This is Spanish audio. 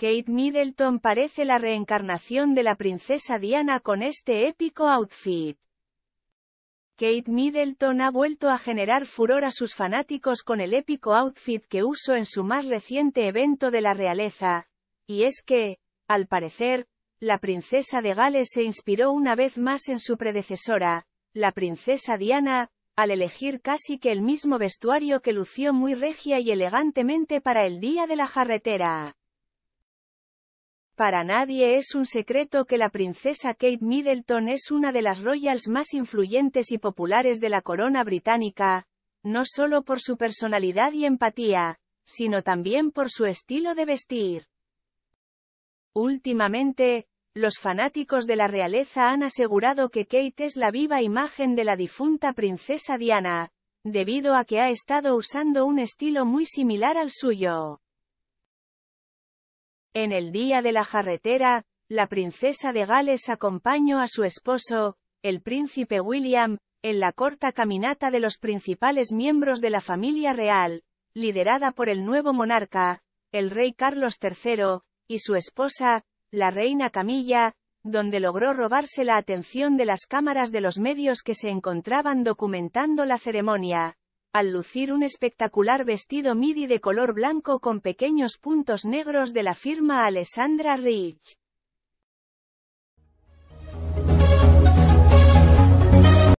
Kate Middleton parece la reencarnación de la princesa Diana con este épico outfit. Kate Middleton ha vuelto a generar furor a sus fanáticos con el épico outfit que usó en su más reciente evento de la realeza, y es que, al parecer, la princesa de Gales se inspiró una vez más en su predecesora, la princesa Diana, al elegir casi que el mismo vestuario que lució muy regia y elegantemente para el día de la jarretera. Para nadie es un secreto que la princesa Kate Middleton es una de las royals más influyentes y populares de la corona británica, no solo por su personalidad y empatía, sino también por su estilo de vestir. Últimamente, los fanáticos de la realeza han asegurado que Kate es la viva imagen de la difunta princesa Diana, debido a que ha estado usando un estilo muy similar al suyo. En el día de la jarretera, la princesa de Gales acompañó a su esposo, el príncipe William, en la corta caminata de los principales miembros de la familia real, liderada por el nuevo monarca, el rey Carlos III, y su esposa, la reina Camilla, donde logró robarse la atención de las cámaras de los medios que se encontraban documentando la ceremonia al lucir un espectacular vestido midi de color blanco con pequeños puntos negros de la firma Alessandra Rich.